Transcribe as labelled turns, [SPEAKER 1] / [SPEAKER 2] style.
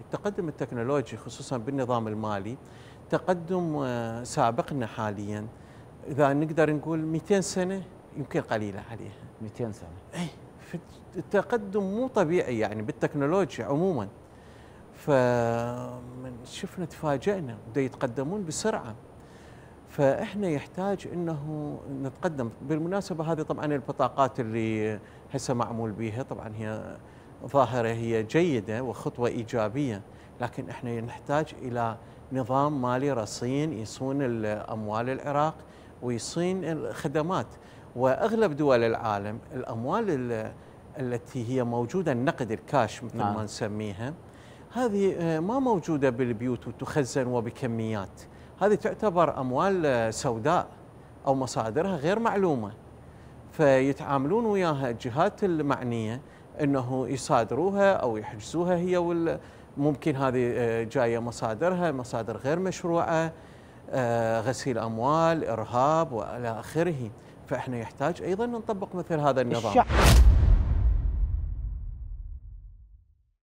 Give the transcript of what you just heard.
[SPEAKER 1] التقدم التكنولوجي خصوصا بالنظام المالي تقدم آه، سابقنا حاليا اذا نقدر نقول 200 سنه يمكن قليله عليها 200 سنه اي التقدم مو طبيعي يعني بالتكنولوجيا عموما ف شفنا تفاجئنا بدا يتقدمون بسرعه فاحنا يحتاج انه نتقدم بالمناسبه هذه طبعا البطاقات اللي هسه معمول بها طبعا هي ظاهرة هي جيدة وخطوة إيجابية لكن احنا نحتاج إلى نظام مالي رصين يصون الأموال العراق ويصين الخدمات وأغلب دول العالم الأموال التي هي موجودة النقد الكاش مثل نعم. ما نسميها هذه آه، ما موجودة بالبيوت وتخزن وبكميات هذه تعتبر أموال آه، سوداء أو مصادرها غير معلومة فيتعاملون وياها الجهات المعنية انه يصادروها او يحجزوها هي ممكن هذه آه، جايه مصادرها مصادر غير مشروعه آه، غسيل اموال ارهاب والى اخره فاحنا يحتاج ايضا نطبق مثل هذا النظام